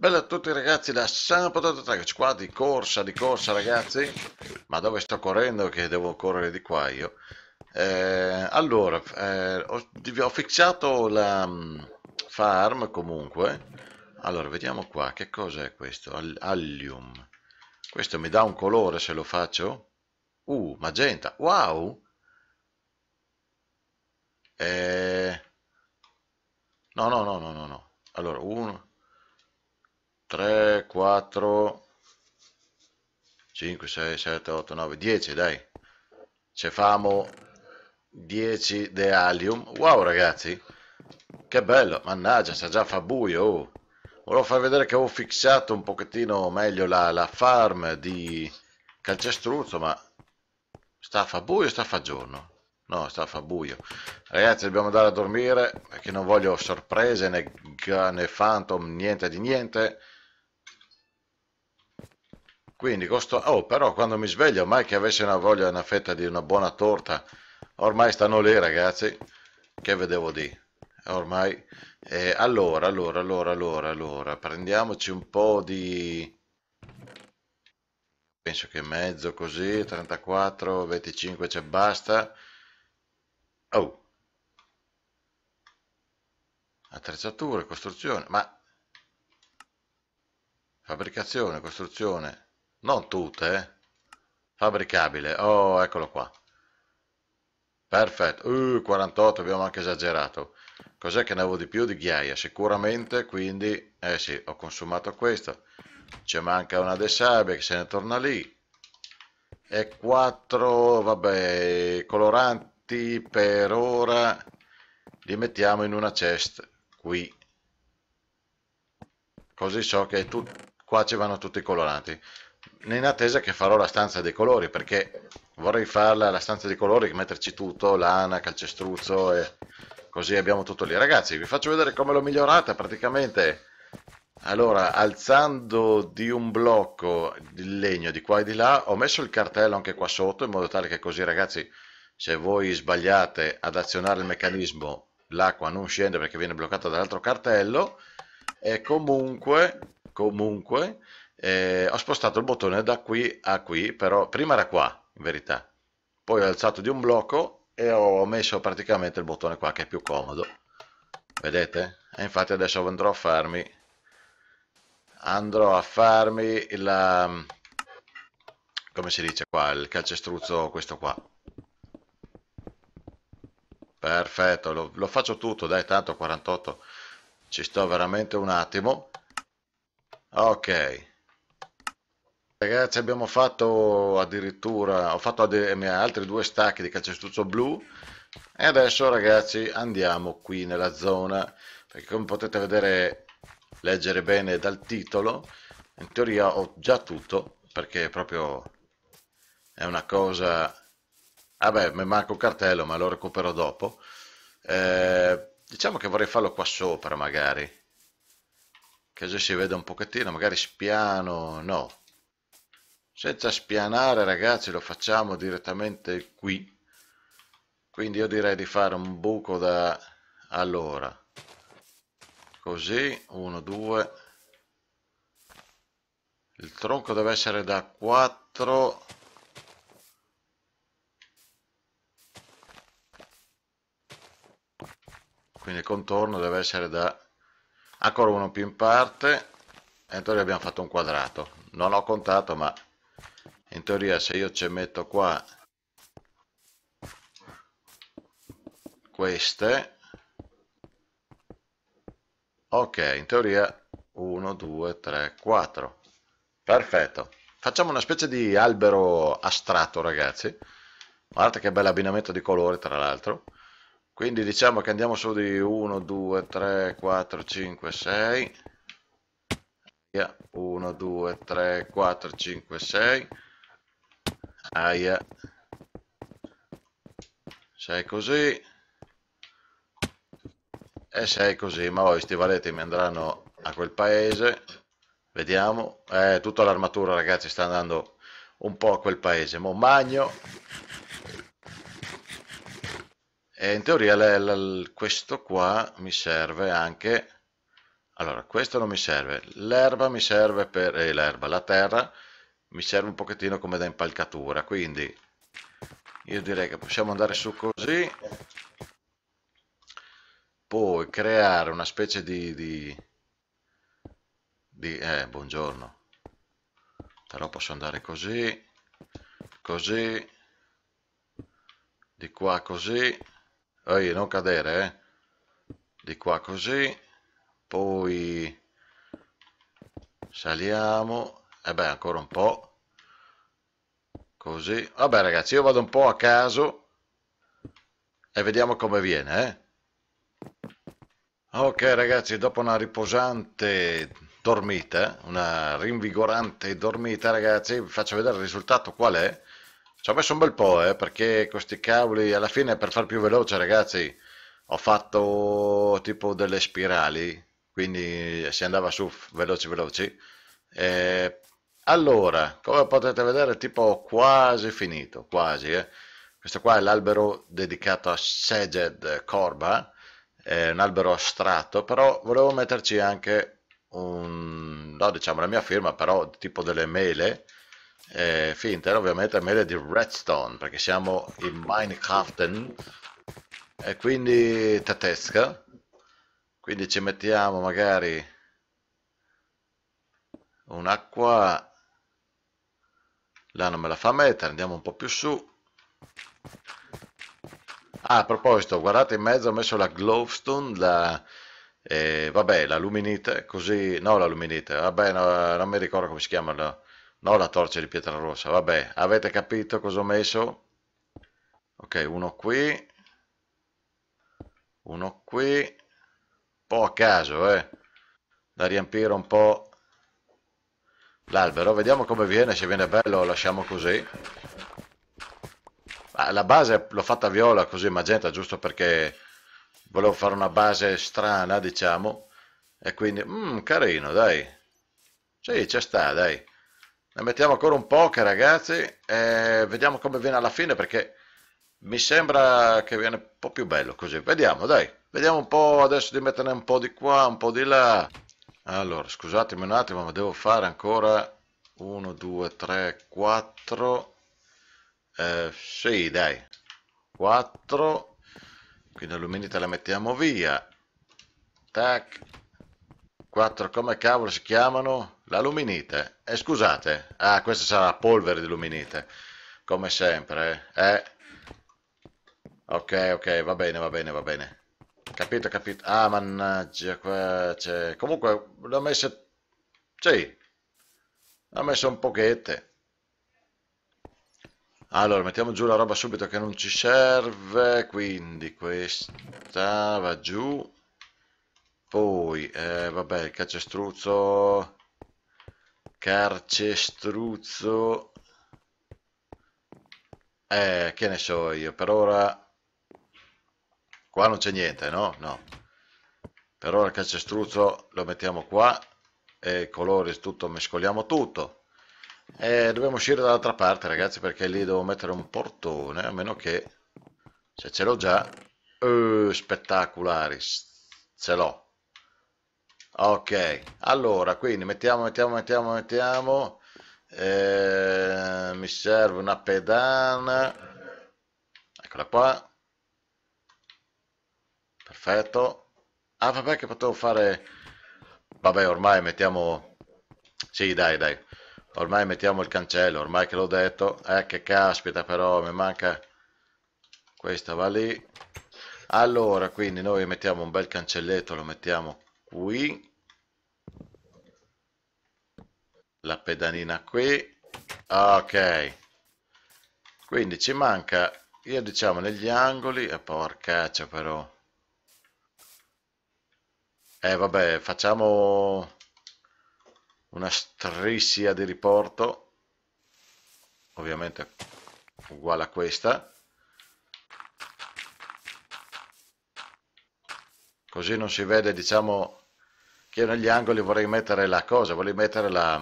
Bella a tutti ragazzi da San Potato Tragic, qua di corsa, di corsa ragazzi, ma dove sto correndo che devo correre di qua io? Eh, allora, eh, ho, ho fixato la mm, farm comunque, allora vediamo qua, che cos'è questo? allium, questo mi dà un colore se lo faccio? Uh, magenta, wow! Eh, no, no, no, no, no, no, allora uno 3, 4, 5, 6, 7, 8, 9, 10, dai. Ce famo 10 de Allium. Wow, ragazzi. Che bello. Mannaggia, sta già fa buio. Oh. Volevo far vedere che avevo fissato un pochettino meglio la, la farm di calcestruzzo, ma sta fa buio o sta fa giorno? No, sta fa buio. Ragazzi, dobbiamo andare a dormire perché non voglio sorprese né, né phantom, niente di niente. Quindi costo... Oh, però quando mi sveglio, mai che avessi una voglia una fetta di una buona torta, ormai stanno lì ragazzi, che vedevo di Ormai... Eh, allora, allora, allora, allora, allora, prendiamoci un po' di... Penso che mezzo così, 34, 25 c'è basta. Oh. Attrezzature, costruzione, ma... Fabbricazione, costruzione, non tutte eh. fabbricabile oh eccolo qua perfetto uh, 48 abbiamo anche esagerato cos'è che ne avevo di più di ghiaia sicuramente quindi eh sì ho consumato questo ci manca una de sabbia che se ne torna lì e 4 vabbè coloranti per ora li mettiamo in una chest qui così so che tu... qua ci vanno tutti i coloranti in attesa che farò la stanza dei colori perché vorrei farla la stanza dei colori metterci tutto, lana, calcestruzzo e così abbiamo tutto lì ragazzi vi faccio vedere come l'ho migliorata praticamente allora alzando di un blocco il legno di qua e di là ho messo il cartello anche qua sotto in modo tale che così ragazzi se voi sbagliate ad azionare il meccanismo l'acqua non scende perché viene bloccata dall'altro cartello e comunque comunque eh, ho spostato il bottone da qui a qui, però prima era qua, in verità. Poi ho alzato di un blocco e ho messo praticamente il bottone qua, che è più comodo. Vedete? E infatti adesso andrò a farmi... Andrò a farmi la... Come si dice qua? Il calcestruzzo questo qua. Perfetto, lo, lo faccio tutto, dai, tanto 48. Ci sto veramente un attimo. Ok. Ragazzi abbiamo fatto addirittura, ho fatto altri due stacchi di calcestruzzo blu e adesso ragazzi andiamo qui nella zona perché come potete vedere, leggere bene dal titolo, in teoria ho già tutto perché proprio è una cosa, vabbè ah mi manca un cartello ma lo recupero dopo, eh, diciamo che vorrei farlo qua sopra magari, che così si vede un pochettino, magari spiano, no senza spianare ragazzi lo facciamo direttamente qui quindi io direi di fare un buco da allora così 1 2 il tronco deve essere da 4 quindi il contorno deve essere da ancora uno più in parte e allora abbiamo fatto un quadrato non ho contato ma in teoria se io ci metto qua queste ok in teoria 1 2 3 4 perfetto facciamo una specie di albero astratto ragazzi guardate che bel abbinamento di colori tra l'altro quindi diciamo che andiamo su di 1 2 3 4 5 6 1 2 3 4 5 6 aia sei così e sei così ma voi sti valeti mi andranno a quel paese vediamo eh, tutta l'armatura ragazzi sta andando un po' a quel paese mo magno e in teoria le, le, questo qua mi serve anche allora questo non mi serve l'erba mi serve per eh, l'erba la terra mi serve un pochettino come da impalcatura quindi io direi che possiamo andare su così poi creare una specie di, di, di eh, buongiorno però posso andare così così di qua così Ehi, non cadere eh. di qua così poi saliamo e eh beh ancora un po' così vabbè ragazzi io vado un po' a caso e vediamo come viene eh? ok ragazzi dopo una riposante dormita eh, una rinvigorante dormita ragazzi vi faccio vedere il risultato qual è ci ho messo un bel po' eh, perché questi cavoli alla fine per far più veloce ragazzi ho fatto tipo delle spirali quindi si andava su veloci veloci E eh, allora, come potete vedere, tipo quasi finito, quasi. Eh? Questo qua è l'albero dedicato a Seged Corba, è un albero astratto, però volevo metterci anche un, no, diciamo la mia firma, però tipo delle mele eh, finte, ovviamente mele di redstone, perché siamo in Minecraften e quindi tedesca. Quindi ci mettiamo magari un'acqua là non me la fa mettere andiamo un po' più su ah, a proposito guardate in mezzo ho messo la glowstone la, eh, vabbè la luminite così no la luminite vabbè no, non mi ricordo come si chiama la, no la torcia di pietra rossa vabbè avete capito cosa ho messo ok uno qui uno qui un po' a caso eh da riempire un po' l'albero, vediamo come viene, se viene bello lasciamo così. La base l'ho fatta viola così magenta giusto perché volevo fare una base strana diciamo e quindi mm, carino dai sì ci sta dai la mettiamo ancora un po' che ragazzi e vediamo come viene alla fine perché mi sembra che viene un po' più bello così vediamo dai vediamo un po' adesso di metterne un po' di qua un po' di là allora scusatemi un attimo ma devo fare ancora 1 2 3 4 eh, sì dai 4 quindi l'uminita la mettiamo via tac 4 come cavolo si chiamano l'aluminite e eh, scusate ah questa sarà la polvere di luminite come sempre eh, eh. ok ok va bene va bene va bene Capito, capito. Ah, mannaggia, qua c'è... Comunque, l'ho messa... Sì. L'ho messa un pochette. Allora, mettiamo giù la roba subito che non ci serve. Quindi, questa va giù. Poi, eh, vabbè, il calcestruzzo... Carcestruzzo... Eh, che ne so io, per ora Qua non c'è niente, no? No. Per ora il calcestruzzo lo mettiamo qua e i colori tutto, mescoliamo tutto. E dobbiamo uscire dall'altra parte, ragazzi, perché lì devo mettere un portone, a meno che se ce l'ho già. Uh, spettacolari, ce l'ho. Ok, allora, quindi mettiamo, mettiamo, mettiamo, mettiamo. Eh, mi serve una pedana. Eccola qua perfetto. Ah, vabbè che potevo fare... Vabbè, ormai mettiamo... Sì, dai, dai. Ormai mettiamo il cancello, ormai che l'ho detto. Eh, che caspita, però, mi manca... Questa va lì. Allora, quindi noi mettiamo un bel cancelletto, lo mettiamo qui. La pedanina qui. Ok. Quindi ci manca, io diciamo, negli angoli... E eh, porcaccia, cioè, però... Eh vabbè, facciamo una striscia di riporto, ovviamente uguale a questa. Così non si vede, diciamo, che negli angoli vorrei mettere la cosa, vorrei mettere la...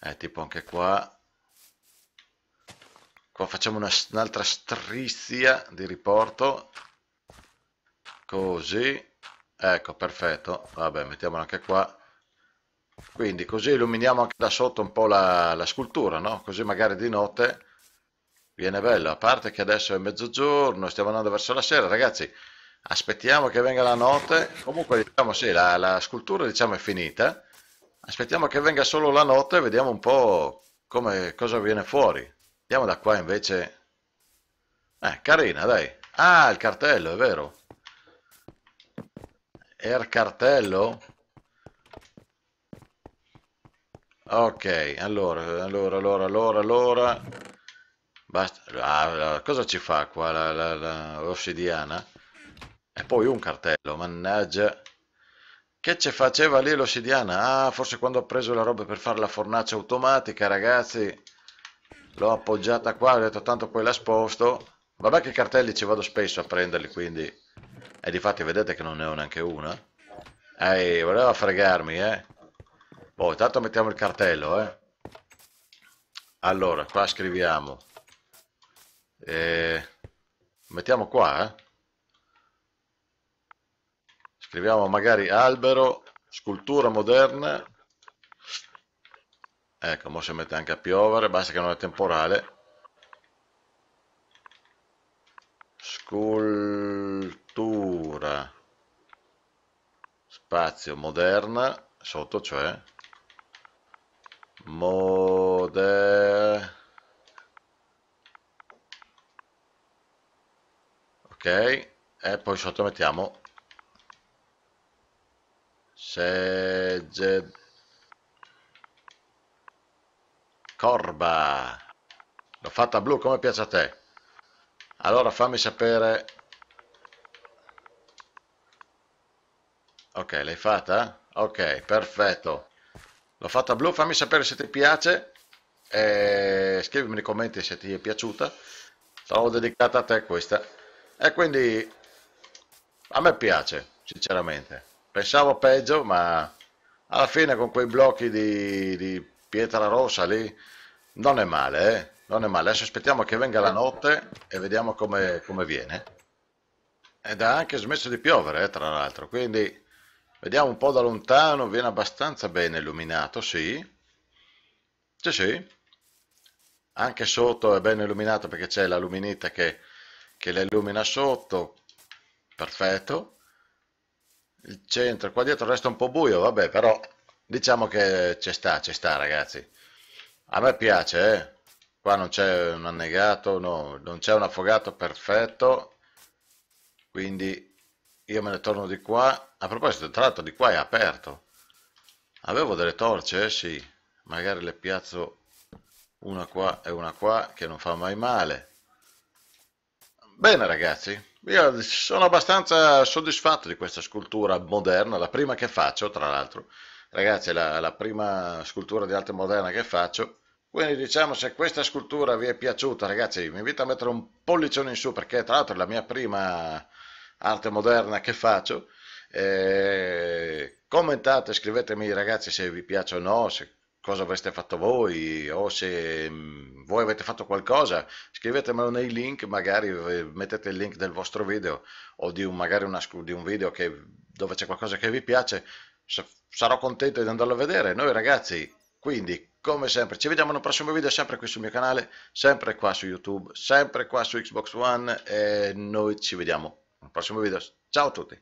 Eh, tipo anche qua. Qua facciamo un'altra un striscia di riporto. Così ecco perfetto vabbè mettiamolo anche qua quindi così illuminiamo anche da sotto un po' la, la scultura no? così magari di notte viene bello a parte che adesso è mezzogiorno stiamo andando verso la sera ragazzi aspettiamo che venga la notte comunque diciamo sì la, la scultura diciamo è finita aspettiamo che venga solo la notte e vediamo un po' come, cosa viene fuori andiamo da qua invece eh carina dai ah il cartello è vero Air er cartello? Ok, allora, allora, allora, allora, allora. Basta. Ah, cosa ci fa qua la, la, la l'ossidiana? E poi un cartello, mannaggia. Che ci faceva lì l'ossidiana? Ah, forse quando ho preso la roba per fare la fornace automatica, ragazzi. L'ho appoggiata qua, ho detto tanto poi la sposto. Vabbè che cartelli ci vado spesso a prenderli, quindi... E di fatti vedete che non ne ho neanche una. Ehi, voleva fregarmi, eh. Boh, intanto mettiamo il cartello, eh. Allora, qua scriviamo. Eh, mettiamo qua, eh. Scriviamo magari albero, scultura moderna. Ecco, mo si mette anche a piovere, basta che non è temporale. School struttura spazio moderna sotto cioè moder ok e poi sotto mettiamo segge corba l'ho fatta blu come piace a te allora fammi sapere Ok, l'hai fatta? Ok, perfetto. L'ho fatta blu, fammi sapere se ti piace. E scrivimi nei commenti se ti è piaciuta. Sarò dedicata a te questa. E quindi a me piace, sinceramente. Pensavo peggio, ma alla fine con quei blocchi di, di pietra rossa lì non è male, eh? Non è male. Adesso aspettiamo che venga la notte e vediamo come, come viene. Ed ha anche smesso di piovere, eh, tra l'altro, quindi Vediamo un po' da lontano, viene abbastanza bene illuminato, sì. Sì, sì. Anche sotto è ben illuminato perché c'è la luminita che, che la illumina sotto. Perfetto. Il centro qua dietro resta un po' buio, vabbè, però diciamo che ci sta, ci sta ragazzi. A me piace, eh. Qua non c'è un annegato, no, non c'è un affogato, perfetto. Quindi io me ne torno di qua. A proposito, tra l'altro di qua è aperto. Avevo delle torce, eh? sì. Magari le piazzo una qua e una qua, che non fa mai male. Bene ragazzi, io sono abbastanza soddisfatto di questa scultura moderna, la prima che faccio tra l'altro. Ragazzi, la, la prima scultura di arte moderna che faccio. Quindi diciamo se questa scultura vi è piaciuta ragazzi mi invito a mettere un pollicione in su perché tra l'altro è la mia prima arte moderna che faccio. Eh, commentate, scrivetemi ragazzi se vi piace o no, se cosa avreste fatto voi o se mm, voi avete fatto qualcosa, scrivetemelo nei link, magari mettete il link del vostro video o di un, magari una, di un video che, dove c'è qualcosa che vi piace, sarò contento di andarlo a vedere. Noi ragazzi, quindi come sempre ci vediamo nel prossimo video sempre qui sul mio canale sempre qua su youtube sempre qua su xbox one e noi ci vediamo Al prossimo video. Chao a tutti.